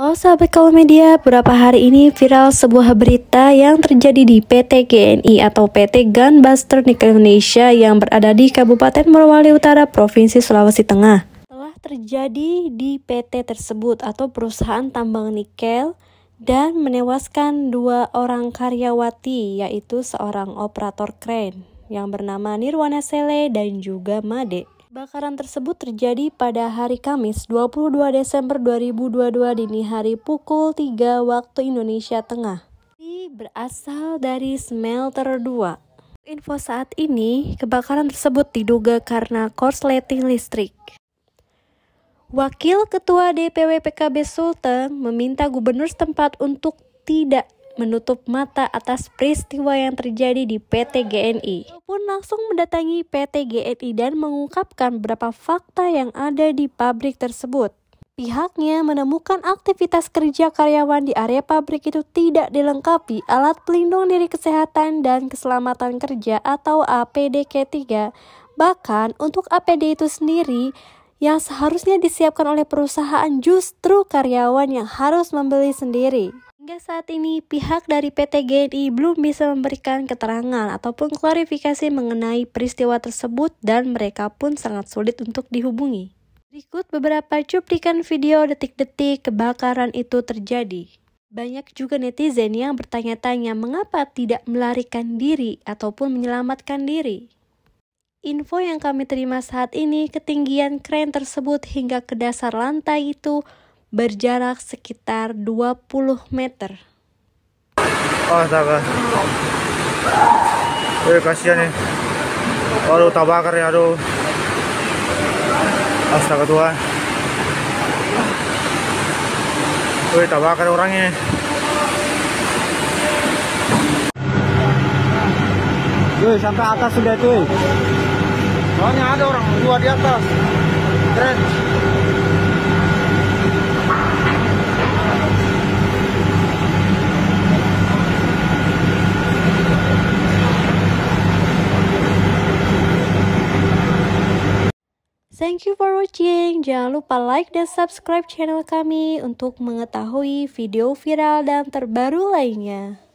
Halo oh, sahabat Kalau Media, beberapa hari ini viral sebuah berita yang terjadi di PT GNI atau PT Gunbuster Nickel Indonesia yang berada di Kabupaten Morowali Utara, Provinsi Sulawesi Tengah. Telah terjadi di PT tersebut atau perusahaan tambang nikel dan menewaskan dua orang karyawati yaitu seorang operator kren yang bernama Nirwana Sele dan juga Made. Bakaran tersebut terjadi pada hari Kamis 22 Desember 2022 dini hari pukul 3 waktu Indonesia Tengah. Ini berasal dari smelter 2. Info saat ini, kebakaran tersebut diduga karena korsleting listrik. Wakil Ketua DPW PKB Sultan meminta gubernur setempat untuk tidak menutup mata atas peristiwa yang terjadi di PT GNI. Pun langsung mendatangi PT GNI dan mengungkapkan beberapa fakta yang ada di pabrik tersebut. Pihaknya menemukan aktivitas kerja karyawan di area pabrik itu tidak dilengkapi alat pelindung diri kesehatan dan keselamatan kerja atau APD k 3 Bahkan untuk APD itu sendiri yang seharusnya disiapkan oleh perusahaan justru karyawan yang harus membeli sendiri. Hingga saat ini pihak dari PT GNI belum bisa memberikan keterangan ataupun klarifikasi mengenai peristiwa tersebut dan mereka pun sangat sulit untuk dihubungi. Berikut beberapa cuplikan video detik-detik kebakaran itu terjadi. Banyak juga netizen yang bertanya-tanya mengapa tidak melarikan diri ataupun menyelamatkan diri. Info yang kami terima saat ini, ketinggian kren tersebut hingga ke dasar lantai itu berjarak sekitar 20 meter. Oh, sabar. Eh, kasihan ya. Aduh, tabakar ya, aduh. Astaga Tuhan. Wih, eh, tabakar orangnya. Wih, eh, sampai atas sudah tuh. Eh. Soalnya ada orang dua di atas. Keren. Thank you for watching. Jangan lupa like dan subscribe channel kami untuk mengetahui video viral dan terbaru lainnya.